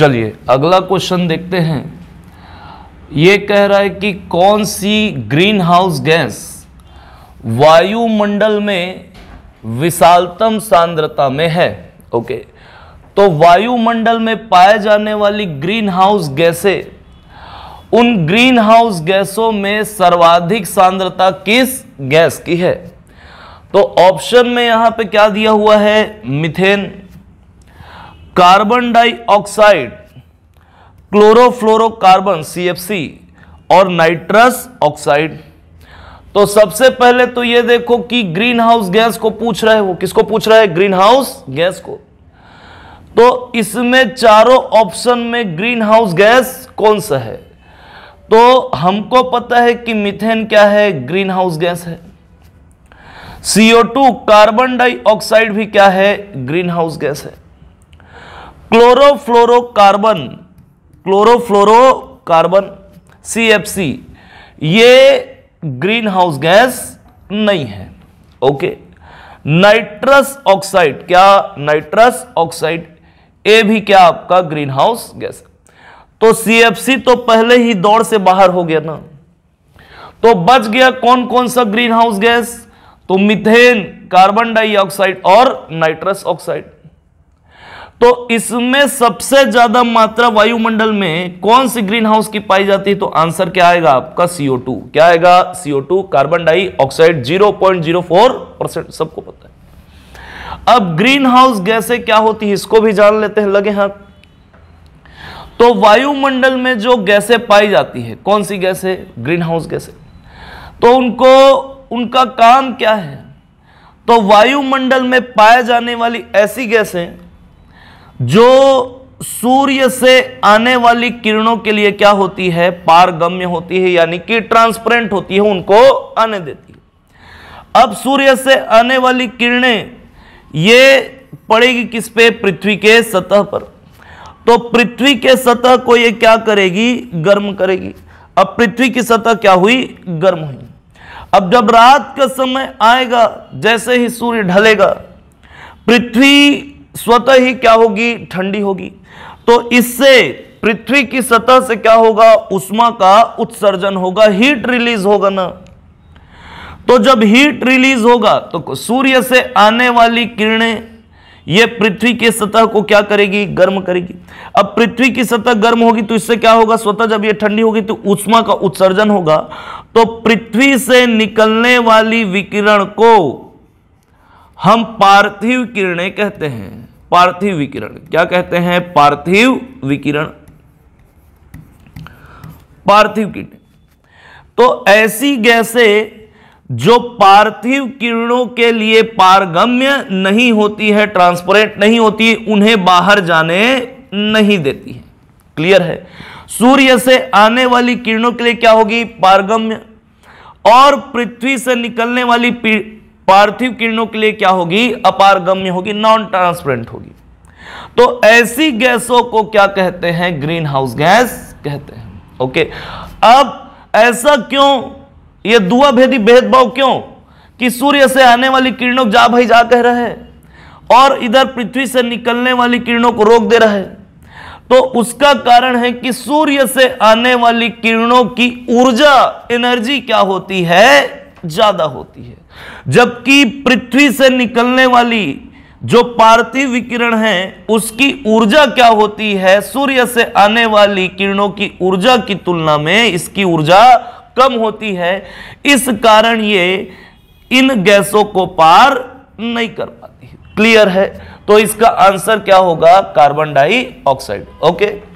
चलिए अगला क्वेश्चन देखते हैं ये कह रहा है कि कौन सी ग्रीन हाउस गैस वायुमंडल में विशालतम सांद्रता में है ओके तो वायुमंडल में पाए जाने वाली ग्रीन हाउस गैसें उन ग्रीन हाउस गैसों में सर्वाधिक सांद्रता किस गैस की है तो ऑप्शन में यहां पे क्या दिया हुआ है methane carbon dioxide chlorofluorocarbon C और नाइट्रस ऑक्साइड तो सबसे पहले तो ये देखो कि ग्रीन हाउस गैस को पूछ रहे हो किसको पूछ रहा है ग्रीन हाउस गैस को तो इसमें चारों ऑप्शन में ग्रीन हाउस गैस कौन सा है तो हमको पता है कि मिथेन क्या है ग्रीन हाउस गैस है CO2 कार्बन डाइऑक्साइड भी क्या है ग्रीन हाउस गैस है क्लोरोफ्लोरोकार्बन क्लोरोफ्लोरोकार्बन सी ये ग्रीन हाउस गैस नहीं है ओके नाइट्रस ऑक्साइड क्या नाइट्रस ऑक्साइड ए भी क्या आपका ग्रीन हाउस गैस तो सी तो पहले ही दौड़ से बाहर हो गया ना तो बच गया कौन कौन सा ग्रीन हाउस गैस तो मिथेन कार्बन डाइऑक्साइड और नाइट्रस ऑक्साइड तो इसमें सबसे ज्यादा मात्रा वायुमंडल में कौन सी ग्रीन हाउस की पाई जाती है तो आंसर क्या आएगा आपका CO2 क्या आएगा CO2 कार्बन डाइऑक्साइड 0.04 परसेंट सबको पता है अब ग्रीन हाउस गैसें क्या होती है इसको भी जान लेते हैं लगे हाथ तो वायुमंडल में जो गैसे पाई जाती है कौन सी गैसे ग्रीन हाउस गैसे तो उनको उनका काम क्या है तो वायुमंडल में पाए जाने वाली ऐसी गैसें जो सूर्य से आने वाली किरणों के लिए क्या होती है पारगम्य होती है यानी कि ट्रांसपेरेंट होती है उनको आने देती है अब सूर्य से आने वाली किरणें ये पड़ेगी किस पे पृथ्वी के सतह पर तो पृथ्वी के सतह को ये क्या करेगी गर्म करेगी अब पृथ्वी की सतह क्या हुई गर्म हुई अब जब रात का समय आएगा जैसे ही सूर्य ढलेगा पृथ्वी स्वतः ही क्या होगी ठंडी होगी तो इससे पृथ्वी की सतह से क्या होगा उष्मा का उत्सर्जन होगा हीट रिलीज होगा ना तो जब हीट रिलीज होगा तो सूर्य से आने वाली किरणें ये पृथ्वी की सतह को क्या करेगी गर्म करेगी अब पृथ्वी की सतह गर्म होगी तो इससे क्या होगा स्वतः जब ये ठंडी होगी तो उष्मा का उत्सर्जन होगा तो पृथ्वी से निकलने वाली विकिरण को हम पार्थिव किरणें कहते हैं पार्थिव विकिरण क्या कहते हैं पार्थिव विकिरण पार्थिव किरण तो ऐसी गैसें जो पार्थिव किरणों के लिए पारगम्य नहीं होती है ट्रांसपेरेंट नहीं होती उन्हें बाहर जाने नहीं देती है क्लियर है सूर्य से आने वाली किरणों के लिए क्या होगी पारगम्य और पृथ्वी से निकलने वाली पार्थिव किरणों के लिए क्या होगी अपारगम्य होगी नॉन ट्रांसपेरेंट होगी तो ऐसी गैसों को क्या कहते हैं ग्रीन हाउस गैस कहते हैं ओके अब ऐसा क्यों ये दुआ भेदी भेदभाव क्यों कि सूर्य से आने वाली किरणों जा भाई जा कह रहे हैं और इधर पृथ्वी से निकलने वाली किरणों को रोक दे रहे हैं तो उसका कारण है कि सूर्य से आने वाली किरणों की ऊर्जा एनर्जी क्या होती है ज्यादा होती है जबकि पृथ्वी से निकलने वाली जो पार्थिव विकिरण है उसकी ऊर्जा क्या होती है सूर्य से आने वाली किरणों की ऊर्जा की तुलना में इसकी ऊर्जा कम होती है इस कारण ये इन गैसों को पार नहीं कर पाती क्लियर है तो इसका आंसर क्या होगा कार्बन डाइऑक्साइड ओके